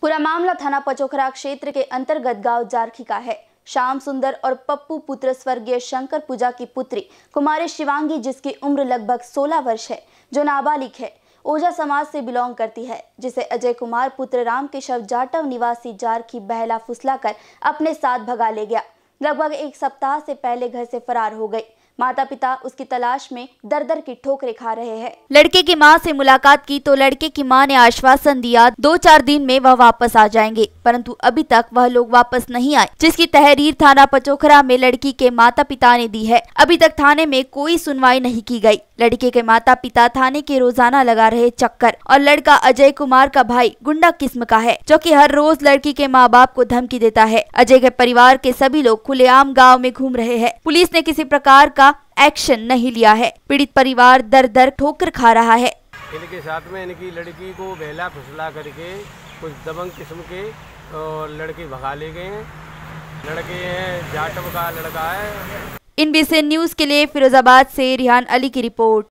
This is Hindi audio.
पूरा मामला थाना पचोखरा क्षेत्र के अंतर्गत गांव जारखी का है श्याम सुंदर और पप्पू पुत्र स्वर्गीय शंकर पूजा की पुत्री कुमारी शिवांगी जिसकी उम्र लगभग 16 वर्ष है जो नाबालिग है ओझा समाज से बिलोंग करती है जिसे अजय कुमार पुत्र राम केशव जाटव निवासी जारखी बहला फुसला कर अपने साथ भगा ले गया लगभग एक सप्ताह से पहले घर से फरार हो गई माता पिता उसकी तलाश में दर दर की ठोकरे खा रहे हैं लड़के की माँ से मुलाकात की तो लड़के की माँ ने आश्वासन दिया दो चार दिन में वह वापस आ जाएंगे परंतु अभी तक वह लोग वापस नहीं आए जिसकी तहरीर थाना पचोखरा में लड़की के माता पिता ने दी है अभी तक थाने में कोई सुनवाई नहीं की गयी लड़के के माता पिता थाने के रोजाना लगा रहे चक्कर और लड़का अजय कुमार का भाई गुंडा किस्म का है जो की हर रोज लड़की के माँ बाप को धमकी देता है अजय के परिवार के सभी लोग खुलेआम गाँव में घूम रहे हैं पुलिस ने किसी प्रकार का एक्शन नहीं लिया है पीड़ित परिवार दर दर ठोकर खा रहा है इनके साथ में इनकी लड़की को बेला फुसला करके कुछ दबंग किस्म के लड़के भगा ले गए हैं लड़के हैं जाटव का लड़का है इन बी न्यूज के लिए फिरोजाबाद से रिहान अली की रिपोर्ट